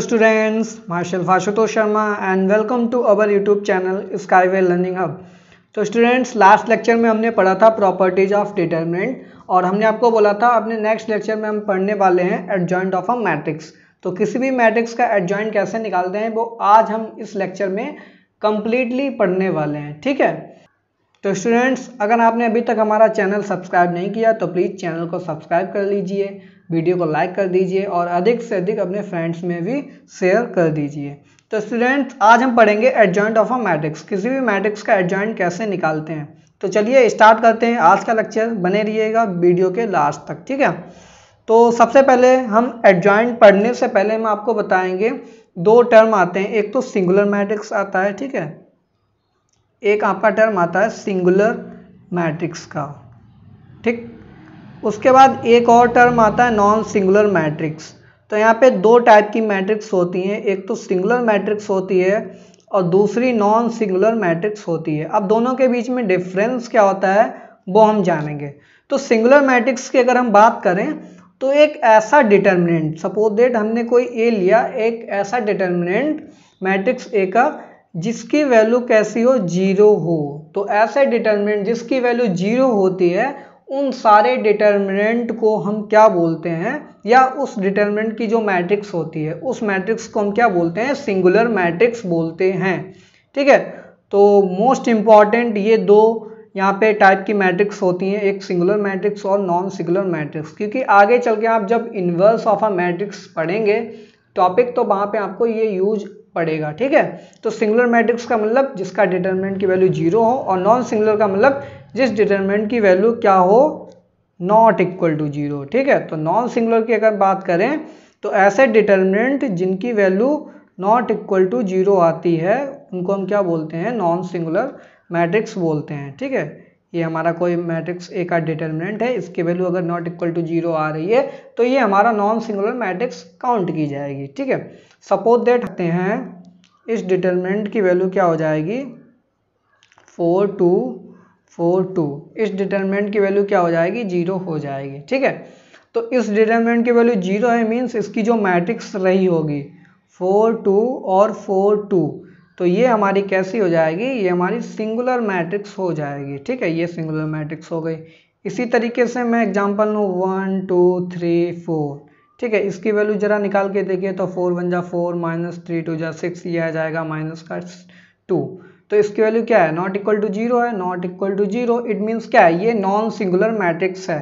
students मार्शल फाशुतोष Sharma and welcome to our YouTube channel sky way learning hub तो students last lecture में हमने पढ़ा था प्रॉपर्टीज ऑफ डिटर्मिनेंट और हमने आपको बोला था अपने नेक्स्ट लेक्चर में हम पढ़ने वाले हैं एडजॉइंट ऑफ अ मैट्रिक्स तो किसी भी मैट्रिक्स का एडजॉइंट कैसे निकालते हैं वो आज हम इस लेक्चर में कंप्लीटली पढ़ने वाले हैं ठीक है तो स्टूडेंट्स अगर आपने अभी तक हमारा चैनल सब्सक्राइब नहीं किया तो प्लीज़ चैनल को सब्सक्राइब कर लीजिए वीडियो को लाइक कर दीजिए और अधिक से अधिक अपने फ्रेंड्स में भी शेयर कर दीजिए तो स्टूडेंट्स आज हम पढ़ेंगे एडजॉइंट ऑफ अ मैट्रिक्स किसी भी मैट्रिक्स का एडजॉइंट कैसे निकालते हैं तो चलिए स्टार्ट करते हैं आज का लेक्चर बने रहिएगा वीडियो के लास्ट तक ठीक है तो सबसे पहले हम एडजॉइंट पढ़ने से पहले हम आपको बताएंगे दो टर्म आते हैं एक तो सिंगुलर मैट्रिक्स आता है ठीक है एक आपका टर्म आता है सिंगुलर मैट्रिक्स का ठीक उसके बाद एक और टर्म आता है नॉन सिंगुलर मैट्रिक्स तो यहाँ पे दो टाइप की मैट्रिक्स होती हैं एक तो सिंगुलर मैट्रिक्स होती है और दूसरी नॉन सिंगुलर मैट्रिक्स होती है अब दोनों के बीच में डिफरेंस क्या होता है वो हम जानेंगे तो सिंगुलर मैट्रिक्स की अगर हम बात करें तो एक ऐसा डिटर्मिनेंट सपोज डेट हमने कोई ए लिया एक ऐसा डिटर्मिनेंट मैट्रिक्स ए का जिसकी वैल्यू कैसी हो जीरो हो तो ऐसे डिटर्मिनेंट जिसकी वैल्यू जीरो होती है उन सारे डिटर्मिनेंट को हम क्या बोलते हैं या उस डिटर्मिनेंट की जो मैट्रिक्स होती है उस मैट्रिक्स को हम क्या बोलते हैं सिंगुलर मैट्रिक्स बोलते हैं ठीक है तो मोस्ट इम्पॉर्टेंट ये दो यहाँ पे टाइप की मैट्रिक्स होती हैं एक सिंगुलर मैट्रिक्स और नॉन सिंगुलर मैट्रिक्स क्योंकि आगे चल के आप जब इन्वर्स ऑफ अ मैट्रिक्स पढ़ेंगे टॉपिक तो वहाँ पे आपको ये यूज पड़ेगा ठीक है तो सिंगुलर मैट्रिक्स का मतलब जिसका डिटर्मिनेंट की वैल्यू जीरो हो और नॉन सिंगुलर का मतलब जिस डिटर्मिनेंट की वैल्यू क्या हो नॉट इक्वल टू जीरो ठीक है तो नॉन सिंगुलर की अगर बात करें तो ऐसे डिटर्मिनेंट जिनकी value not equal to zero आती है उनको हम क्या बोलते हैं नॉन सिंगुलर मैट्रिक्स बोलते हैं ठीक है ये हमारा कोई मैट्रिक्स ए का डिटर्मिनेंट है इसकी वैल्यू अगर नॉट इक्वल टू जीरो आ रही है तो ये हमारा नॉन सिंगुलर मैट्रिक्स काउंट की जाएगी ठीक है सपोज देट रखते हैं इस डिटर्मिनेंट की वैल्यू क्या हो जाएगी फोर टू फोर टू इस डिटर्मिनेंट की वैल्यू क्या हो जाएगी जीरो हो जाएगी ठीक है तो इस डिटर्मिनेंट की वैल्यू जीरो है मीन्स इसकी जो मैट्रिक्स रही होगी फोर टू और फोर टू तो ये हमारी कैसी हो जाएगी ये हमारी सिंगुलर मैट्रिक्स हो जाएगी ठीक है ये सिंगुलर मैट्रिक्स हो गई इसी तरीके से मैं एग्जाम्पल लूँ वन टू थ्री फोर ठीक है इसकी वैल्यू जरा निकाल के देखिए तो फोर वन जा फोर माइनस थ्री टू जा सिक्स ये आ जाएगा माइनस का टू तो इसकी वैल्यू क्या है नॉट इक्वल टू जीरो है not equal to zero it means क्या है ये नॉन सिंगुलर मैट्रिक्स है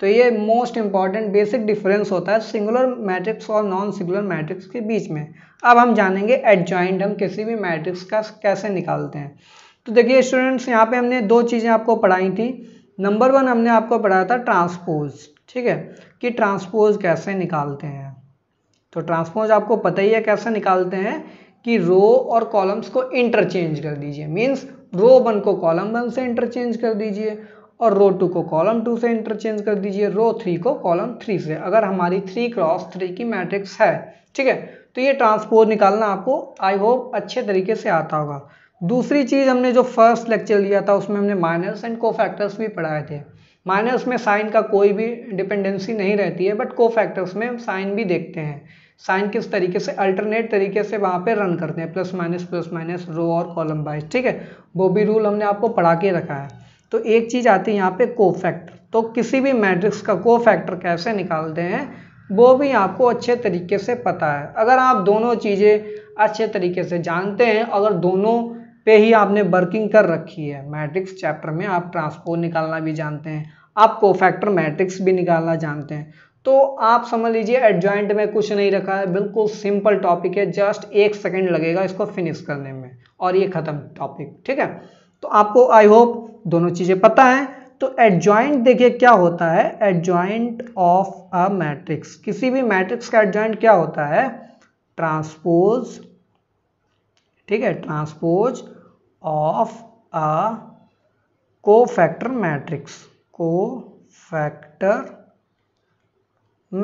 तो ये मोस्ट इंपॉर्टेंट बेसिक डिफरेंस होता है सिंगुलर मैट्रिक्स और नॉन सिंगुलर मैट्रिक्स के बीच में अब हम जानेंगे एडजॉइंट हम किसी भी मैट्रिक्स का कैसे निकालते हैं तो देखिए स्टूडेंट्स यहाँ पे हमने दो चीज़ें आपको पढ़ाई थी नंबर वन हमने आपको पढ़ाया था ट्रांसपोज ठीक है कि ट्रांसपोज कैसे निकालते हैं तो ट्रांसपोज आपको पता ही है कैसे निकालते हैं कि रो और कॉलम्स को इंटरचेंज कर दीजिए मीन्स रो वन को कॉलम वन से इंटरचेंज कर दीजिए और रो टू को कॉलम टू से इंटरचेंज कर दीजिए रो थ्री को कॉलम थ्री से अगर हमारी थ्री क्रॉस थ्री की मैट्रिक्स है ठीक है तो ये ट्रांसपोज निकालना आपको आई होप अच्छे तरीके से आता होगा दूसरी चीज़ हमने जो फर्स्ट लेक्चर लिया था उसमें हमने माइनस एंड को भी पढ़ाए थे माइनस में साइन का कोई भी डिपेंडेंसी नहीं रहती है बट को फैक्टर्स में हम साइन भी देखते हैं साइन किस तरीके से अल्टरनेट तरीके से वहाँ पे रन करते हैं plus minus plus minus row और कॉलम वाइज ठीक है वो भी रूल हमने आपको पढ़ा के रखा है तो एक चीज़ आती है यहाँ पे को फैक्टर तो किसी भी मैट्रिक्स का को फैक्टर कैसे निकालते हैं वो भी आपको अच्छे तरीके से पता है अगर आप दोनों चीज़ें अच्छे तरीके से जानते हैं अगर दोनों पे ही आपने वर्किंग कर रखी है मैट्रिक्स चैप्टर में आप ट्रांसपोज निकालना भी जानते हैं आप कोफैक्टर मैट्रिक्स भी निकालना जानते हैं तो आप समझ लीजिए एडजॉइंट में कुछ नहीं रखा है बिल्कुल सिंपल टॉपिक है जस्ट एक सेकेंड लगेगा इसको फिनिश करने में और ये ख़त्म टॉपिक ठीक है तो आपको आई होप दोनों चीज़ें पता हैं तो एडजॉइंट देखिए क्या होता है एडजॉइंट ऑफ अ मैट्रिक्स किसी भी मैट्रिक्स का एडजॉइंट क्या होता है ट्रांसपोज ठीक है transpose of a cofactor matrix cofactor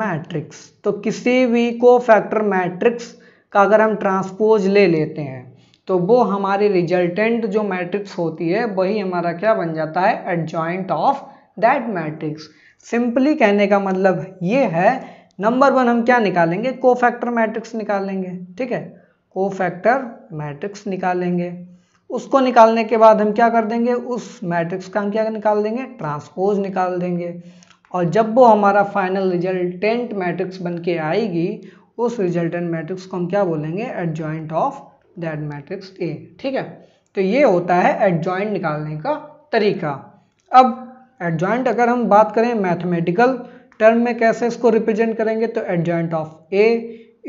matrix तो किसी भी को फैक्टर मैट्रिक्स का अगर हम ट्रांसपोज ले लेते हैं तो वो हमारी रिजल्टेंट जो मैट्रिक्स होती है वही हमारा क्या बन जाता है adjoint of that matrix simply कहने का मतलब ये है नंबर वन हम क्या निकालेंगे को फैक्टर मैट्रिक्स निकालेंगे ठीक है को फैक्टर मैट्रिक्स निकालेंगे उसको निकालने के बाद हम क्या कर देंगे उस मैट्रिक्स का हम क्या निकाल देंगे ट्रांसपोज निकाल देंगे और जब वो हमारा फाइनल रिजल्टेंट मैट्रिक्स बन के आएगी उस रिजल्टेंट मैट्रिक्स को हम क्या बोलेंगे adjoint of that matrix A ठीक है तो ये होता है एडजॉइंट निकालने का तरीका अब एडजॉइंट अगर हम बात करें मैथमेटिकल टर्म में कैसे इसको रिप्रेजेंट करेंगे तो adjoint of A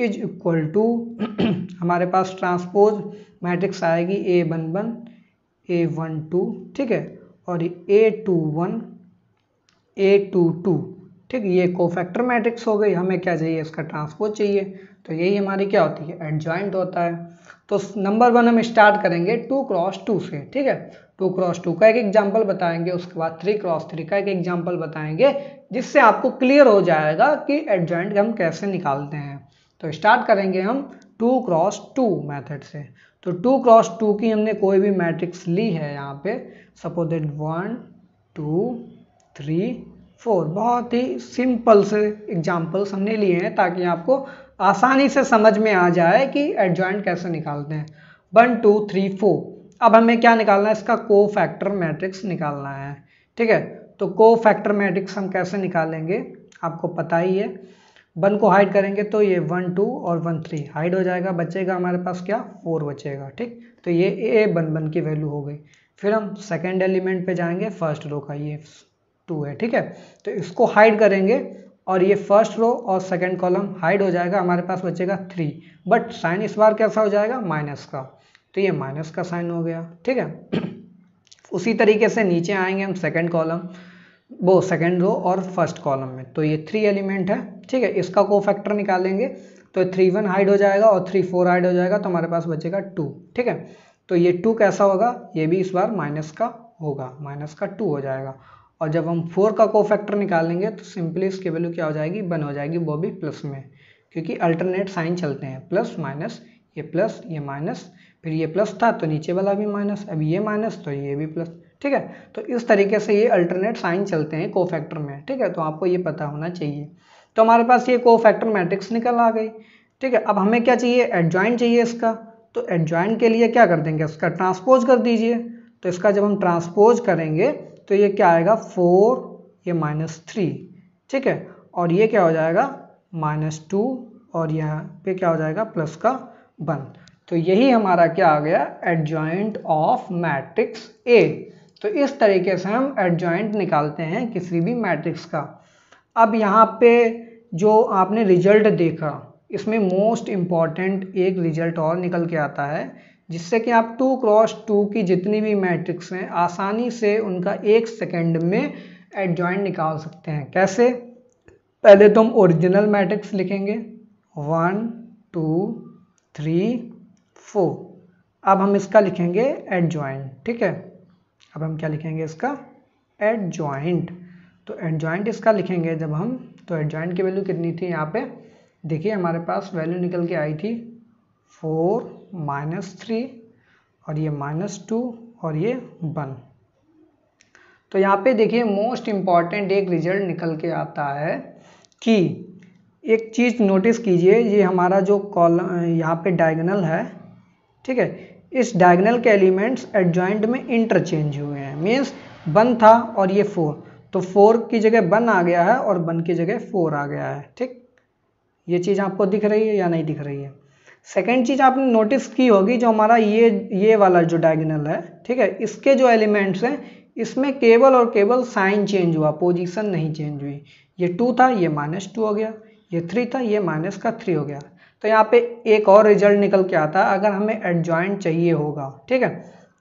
is equal to हमारे पास ट्रांसपोज मैट्रिक्स आएगी A one one A one two ठीक है और A two one A two two ठीक ये कोफैक्टर मैट्रिक्स हो गई हमें क्या चाहिए इसका ट्रांसपोज चाहिए तो यही हमारी क्या होती है एडजॉइंट होता है तो नंबर वन हम स्टार्ट करेंगे टू क्रॉस टू से ठीक है टू क्रॉस टू का एक एग्जाम्पल बताएंगे उसके बाद थ्री क्रॉस थ्री का एक एग्जाम्पल बताएंगे जिससे आपको क्लियर हो जाएगा कि एडजॉइंट हम कैसे निकालते हैं तो स्टार्ट करेंगे हम टू क्रॉस टू मैथड से तो टू क्रॉस टू की हमने कोई भी मैट्रिक्स ली है यहाँ पे suppose that one two three four बहुत ही सिंपल से एग्जाम्पल्स हमने लिए हैं ताकि आपको आसानी से समझ में आ जाए कि एडजॉइंट कैसे निकालते हैं वन टू थ्री फोर अब हमें क्या निकालना है इसका को फैक्टर मैट्रिक्स निकालना है ठीक है तो को फैक्टर मैट्रिक्स हम कैसे निकालेंगे आपको पता ही है वन को हाइड करेंगे तो ये वन टू और वन थ्री हाइड हो जाएगा बचेगा हमारे पास क्या फोर बचेगा ठीक तो ये ए वन वन की वैल्यू हो गई फिर हम सेकेंड एलिमेंट पे जाएंगे फर्स्ट रो का ये टू है ठीक है तो इसको हाइड करेंगे और ये फर्स्ट रो और सेकेंड कॉलम हाइड हो जाएगा हमारे पास बचेगा थ्री बट साइन इस बार कैसा हो जाएगा माइनस का तो ये माइनस का साइन हो गया ठीक है उसी तरीके से नीचे आएंगे हम सेकेंड कॉलम वो सेकेंड रो और फर्स्ट कॉलम में तो ये थ्री एलिमेंट है ठीक है इसका को फैक्टर निकालेंगे तो थ्री वन हाइड हो जाएगा और थ्री फोर हाइड हो जाएगा तो हमारे पास बचेगा टू ठीक है तो ये टू कैसा होगा ये भी इस बार माइनस का होगा माइनस का टू हो जाएगा और जब हम फोर का को फैक्टर निकालेंगे तो सिंपली इसकी वैल्यू क्या हो जाएगी वन हो जाएगी वो भी प्लस में क्योंकि अल्टरनेट साइन चलते हैं प्लस माइनस ये प्लस ये माइनस फिर ये प्लस था तो नीचे वाला भी माइनस अब ये माइनस तो ये भी प्लस ठीक है तो इस तरीके से ये अल्टरनेट साइन चलते हैं कोफैक्टर में ठीक है तो आपको ये पता होना चाहिए तो हमारे पास ये कोफैक्टर मैट्रिक्स निकल आ गई ठीक है अब हमें क्या चाहिए एडजॉइंट चाहिए इसका तो एडजॉइंट के लिए क्या कर देंगे इसका ट्रांसपोज कर दीजिए तो इसका जब हम ट्रांसपोज करेंगे तो ये क्या आएगा फोर ये माइनस थ्री ठीक है और ये क्या हो जाएगा माइनस टू और यहाँ पे क्या हो जाएगा प्लस का वन तो यही हमारा क्या आ गया एडजॉइंट ऑफ मैट्रिक्स ए तो इस तरीके से हम एडजॉइंट निकालते हैं किसी भी मैट्रिक्स का अब यहाँ पे जो आपने रिजल्ट देखा इसमें मोस्ट इम्पॉर्टेंट एक रिजल्ट और निकल के आता है जिससे कि आप टू क्रॉस टू की जितनी भी मैट्रिक्स हैं आसानी से उनका एक सेकेंड में एडजॉइंट निकाल सकते हैं कैसे पहले तो हम ओरिजिनल मैट्रिक्स लिखेंगे वन टू थ्री फोर अब हम इसका लिखेंगे एडजॉइंट ठीक है अब हम क्या लिखेंगे इसका एड ज्वाइंट तो एड ज्वाइंट इसका लिखेंगे जब हम तो एड ज्वाइंट की वैल्यू कितनी थी यहाँ पे देखिए हमारे पास वैल्यू निकल के आई थी फोर माइनस थ्री और ये माइनस टू और ये वन तो यहाँ पे देखिए मोस्ट इम्पॉर्टेंट एक रिजल्ट निकल के आता है कि एक चीज़ नोटिस कीजिए ये हमारा जो कॉल यहाँ पे डायगनल है ठीक है इस डायगनल के एलिमेंट्स एडजॉइंट में इंटरचेंज हुए हैं मीन्स वन था और ये फोर तो फोर की जगह वन आ गया है और वन की जगह फोर आ गया है ठीक ये चीज़ आपको दिख रही है या नहीं दिख रही है सेकेंड चीज़ आपने नोटिस की होगी जो हमारा ये ये वाला जो डायगनल है ठीक है इसके जो एलिमेंट्स हैं इसमें केवल और केवल साइन चेंज हुआ पोजीशन नहीं चेंज हुई ये टू था ये माइनस टू हो गया ये थ्री था ये माइनस का थ्री हो गया तो यहाँ पे एक और रिजल्ट निकल के आता है अगर हमें एडजॉइंट चाहिए होगा ठीक है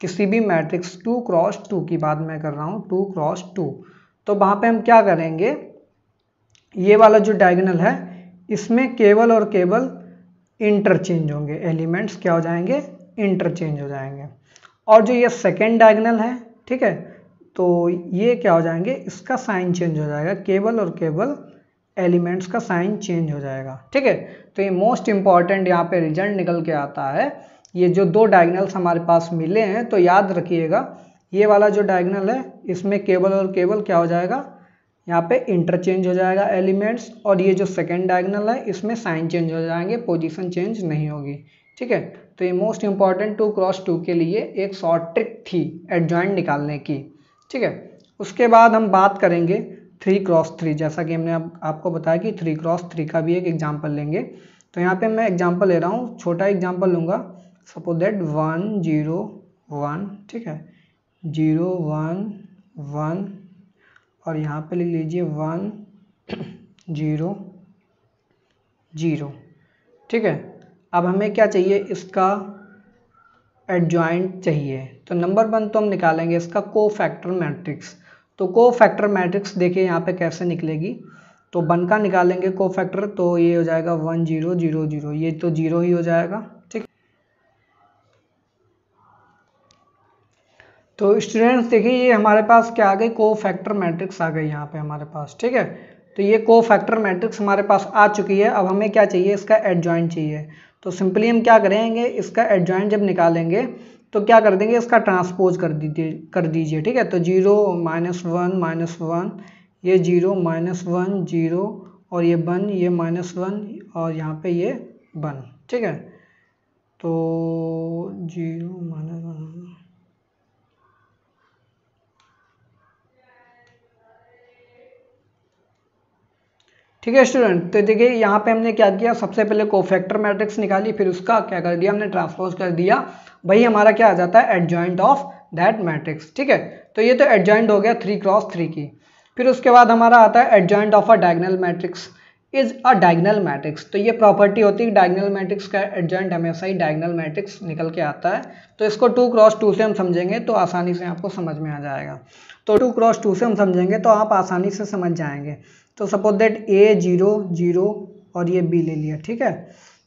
किसी भी मैट्रिक्स टू क्रॉस टू की बात मैं कर रहा हूँ टू क्रॉस टू तो वहाँ पे हम क्या करेंगे ये वाला जो डायगनल है इसमें केवल और केवल इंटरचेंज होंगे एलिमेंट्स क्या हो जाएंगे इंटरचेंज हो जाएंगे और जो ये सेकेंड डायगनल है ठीक है तो ये क्या हो जाएंगे इसका साइन चेंज हो जाएगा केवल और केवल एलिमेंट्स का साइन चेंज हो जाएगा ठीक है तो ये मोस्ट इम्पॉर्टेंट यहाँ पे रिजल्ट निकल के आता है ये जो दो डायगनल्स हमारे पास मिले हैं तो याद रखिएगा ये वाला जो डायगनल है इसमें केबल और केबल क्या हो जाएगा यहाँ पे इंटरचेंज हो जाएगा एलिमेंट्स और ये जो सेकेंड डायगनल है इसमें साइन चेंज हो जाएंगे पोजिशन चेंज नहीं होगी ठीक है तो ये most important two cross two के लिए एक शॉर्ट ट्रिक थी एडजॉइंट निकालने की ठीक है उसके बाद हम बात करेंगे थ्री क्रॉस थ्री जैसा कि हमने आप, आपको बताया कि थ्री क्रॉस थ्री का भी एक एग्जाम्पल लेंगे तो यहाँ पे मैं एग्जाम्पल ले रहा हूँ छोटा एग्जाम्पल लूँगा suppose that one zero one ठीक है जीरो वन वन और यहाँ पे लिख लीजिए वन जीरो जीरो ठीक है अब हमें क्या चाहिए इसका एडजॉइंट चाहिए तो नंबर वन तो हम निकालेंगे इसका को फैक्टर मैट्रिक्स तो को फैक्टर मैट्रिक्स देखिए यहाँ पे कैसे निकलेगी तो वन का निकालेंगे को फैक्टर तो ये हो जाएगा वन जीरो जीरो जीरो ये तो जीरो ही हो जाएगा ठीक तो स्टूडेंट्स देखिए ये हमारे पास क्या आ गई को फैक्टर मैट्रिक्स आ गई यहाँ पे हमारे पास ठीक है तो ये को फैक्टर मैट्रिक्स हमारे पास आ चुकी है अब हमें क्या चाहिए इसका एडजॉइंट चाहिए तो सिंपली हम क्या करेंगे इसका एडजॉइंट जब निकालेंगे तो क्या कर देंगे इसका ट्रांसपोज कर दीजिए कर दीजिए ठीक है तो zero minus one minus one ये जीरो माइनस वन जीरो और ये वन ये माइनस वन और यहाँ पे ये वन ठीक है तो जीरो माइनस वन ठीक है स्टूडेंट तो देखिए यहाँ पे हमने क्या किया सबसे पहले कोफैक्टर मैट्रिक्स निकाली फिर उसका क्या कर दिया हमने ट्रांसपोज कर दिया भाई हमारा क्या आ जाता है एडजॉइंट ऑफ दैट मैट्रिक्स ठीक है तो ये तो एडजॉइंट हो गया थ्री क्रॉस थ्री की फिर उसके बाद हमारा आता है adjoint of a diagonal matrix is a diagonal matrix तो ये प्रॉपर्टी होती है डायगनल मैट्रिक्स का एडजेंट हमेशा ही डायगनल मैट्रिक्स निकल के आता है तो इसको टू क्रॉस टू से हम समझेंगे तो आसानी से आपको समझ में आ जाएगा तो टू क्रॉस टू से हम समझेंगे तो आप आसानी से समझ जाएंगे तो suppose that A zero zero और ये बी ले लिया ठीक है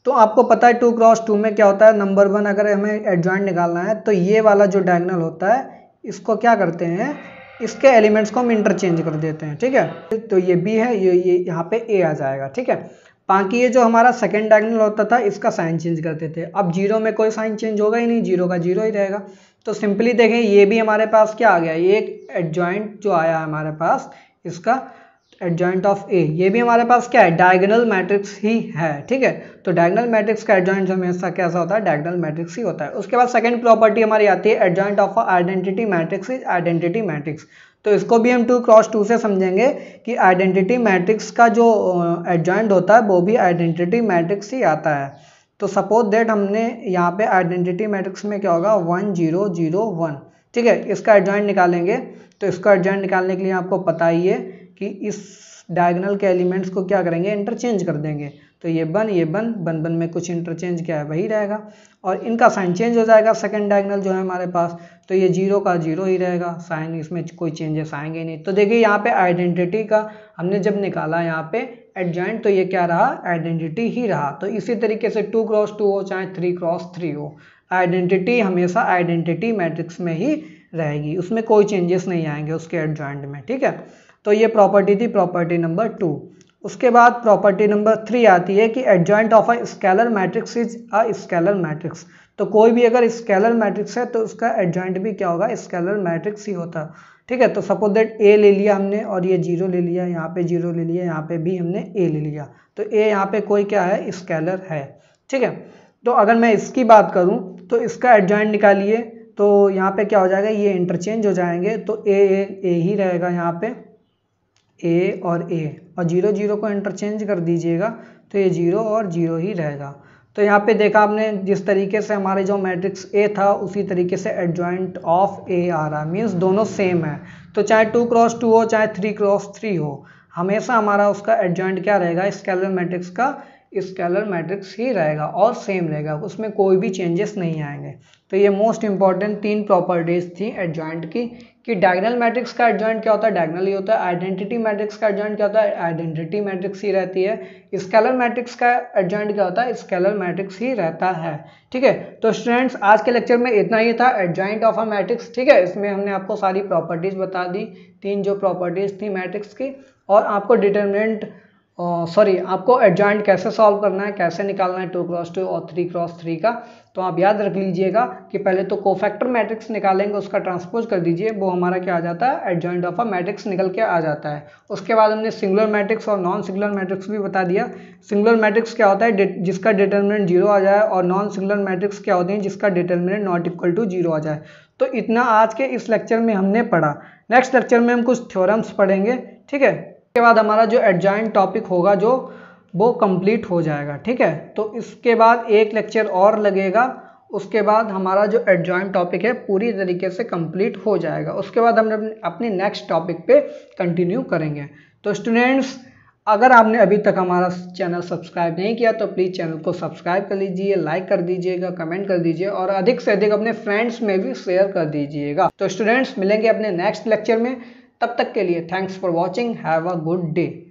तो आपको पता है टू क्रॉस टू में क्या होता है नंबर वन अगर हमें एडजॉइंट निकालना है तो ये वाला जो डायगनल होता है इसको क्या करते हैं इसके एलिमेंट्स को हम इंटरचेंज कर देते हैं ठीक है तो ये बी है ये ये यहाँ पे ए आ जाएगा ठीक है बाकी ये जो हमारा सेकेंड डायगनल होता था इसका साइन चेंज करते थे अब जीरो में कोई साइन चेंज होगा ही नहीं जीरो का जीरो ही रहेगा तो सिंपली देखें ये भी हमारे पास क्या आ गया ये एक एडजॉइंट जो आया हमारे पास इसका एडजॉइंट ऑफ ए ये भी हमारे पास क्या है डायगनल मैट्रिक्स ही है ठीक है तो डायगनल मैट्रिक्स का एडजॉइंट हमेशा कैसा होता है डायगनल मैट्रिक्स ही होता है उसके बाद सेकंड प्रॉपर्टी हमारी आती है adjoint of identity matrix is identity matrix तो इसको भी हम टू क्रॉस टू से समझेंगे कि आइडेंटिटी मैट्रिक्स का जो एडजॉइंट होता है वो भी आइडेंटिटी मैट्रिक्स ही आता है तो सपोज देट हमने यहाँ पे आइडेंटिटी मैट्रिक्स में क्या होगा वन जीरो जीरो वन ठीक है इसका एडजॉइंट निकालेंगे तो इसका एडजॉइंट निकालने के लिए आपको पता ही है कि इस डायगनल के एलिमेंट्स को क्या करेंगे इंटरचेंज कर देंगे तो ये बन ये बन बन बन में कुछ इंटरचेंज क्या है वही रहेगा और इनका साइन चेंज हो जाएगा सेकंड डायगनल जो है हमारे पास तो ये जीरो का जीरो ही रहेगा साइन इसमें कोई चेंजेस आएंगे नहीं तो देखिए यहाँ पे आइडेंटिटी का हमने जब निकाला यहाँ पे एडजॉइंट तो ये क्या रहा आइडेंटिटी ही रहा तो इसी तरीके से टू क्रॉस टू हो चाहे थ्री क्रॉस थ्री हो आइडेंटिटी हमेशा आइडेंटिटी मैट्रिक्स में ही रहेगी उसमें कोई चेंजेस नहीं आएंगे उसके एडजॉइंट में ठीक है तो ये प्रॉपर्टी थी प्रॉपर्टी नंबर टू उसके बाद प्रॉपर्टी नंबर थ्री आती है कि adjoint of a scalar matrix is a scalar matrix तो कोई भी अगर स्केलर मैट्रिक्स है तो उसका एडजॉइंट भी क्या होगा स्केलर मैट्रिक्स ही होता ठीक है तो सपोज दैट ए ले लिया हमने और ये जीरो ले लिया यहाँ पे जीरो ले लिया यहाँ पे भी हमने ए ले लिया तो ए यहाँ पे कोई क्या है स्केलर है ठीक है तो अगर मैं इसकी बात करूँ तो इसका एडजॉइंट निकालिए तो यहाँ पे क्या हो जाएगा ये इंटरचेंज हो जाएंगे तो ए ए ही रहेगा यहाँ पे ए और ए और जीरो जीरो को इंटरचेंज कर दीजिएगा तो ये जीरो और जीरो ही रहेगा तो यहाँ पे देखा आपने जिस तरीके से हमारे जो मैट्रिक्स ए था उसी तरीके से एडजॉइंट ऑफ ए आ रहा मीन्स दोनों सेम है तो चाहे टू क्रॉस टू हो चाहे थ्री क्रॉस थ्री हो हमेशा हमारा उसका एडजॉइंट क्या रहेगा स्केलर मैट्रिक्स का स्केलर मैट्रिक्स ही रहेगा और सेम रहेगा उसमें कोई भी चेंजेस नहीं आएंगे तो ये मोस्ट इंपॉर्टेंट तीन प्रॉपर्टीज़ थी एडजॉइंट की कि डायगनल मैट्रिक्स का एडजॉइंट क्या होता है डायगनल ही होता है आइडेंटिटी मैट्रिक्स का एडजॉइंट क्या होता है आइडेंटिटी मैट्रिक्स ही रहती है स्केलर मैट्रिक्स का एडजॉइंट क्या होता है स्केलर मैट्रिक्स ही रहता है ठीक है तो स्टूडेंट्स आज के लेक्चर में इतना ही था एडजॉइंट ऑफ अ मैट्रिक्स ठीक है इसमें हमने आपको सारी प्रॉपर्टीज़ बता दी तीन जो प्रॉपर्टीज़ थी मैट्रिक्स की और आपको डिटर्मिनेंट सॉरी आपको एडजॉइंट कैसे सॉल्व करना है कैसे निकालना है टू क्रॉस टू और थ्री क्रॉस थ्री का तो आप याद रख लीजिएगा कि पहले तो कोफैक्टर मैट्रिक्स निकालेंगे उसका ट्रांसपोज कर दीजिए वो हमारा क्या आ जाता है एडजॉइंट ऑफ अ मैट्रिक्स निकल के आ जाता है उसके बाद हमने सिंगुलर मैट्रिक्स और नॉन सिंगुलर मैट्रिक्स भी बता दिया सिंगुलर मैट्रिक्स क्या होता है जिसका डिटर्मिनेंट जीरो आ जाए और नॉन सिंगुलर मैट्रिक्स क्या होते हैं जिसका determinant not equal to zero आ जाए तो इतना आज के इस लेक्चर में हमने पढ़ा नेक्स्ट लेक्चर में हम कुछ थ्योरम्स पढ़ेंगे ठीक है उसके बाद हमारा जो एडजाइंट टॉपिक होगा जो वो कंप्लीट हो जाएगा ठीक है तो इसके बाद एक लेक्चर और लगेगा उसके बाद हमारा जो एडजॉइंट टॉपिक है पूरी तरीके से कंप्लीट हो जाएगा उसके बाद हम अपने नेक्स्ट टॉपिक पे कंटिन्यू करेंगे तो स्टूडेंट्स अगर आपने अभी तक हमारा चैनल सब्सक्राइब नहीं किया तो प्लीज़ चैनल को सब्सक्राइब कर लीजिए लाइक कर दीजिएगा कमेंट कर दीजिए और अधिक से अधिक अपने फ्रेंड्स में भी शेयर कर दीजिएगा तो स्टूडेंट्स मिलेंगे अपने नेक्स्ट लेक्चर में तब तक के लिए thanks for watching have a good day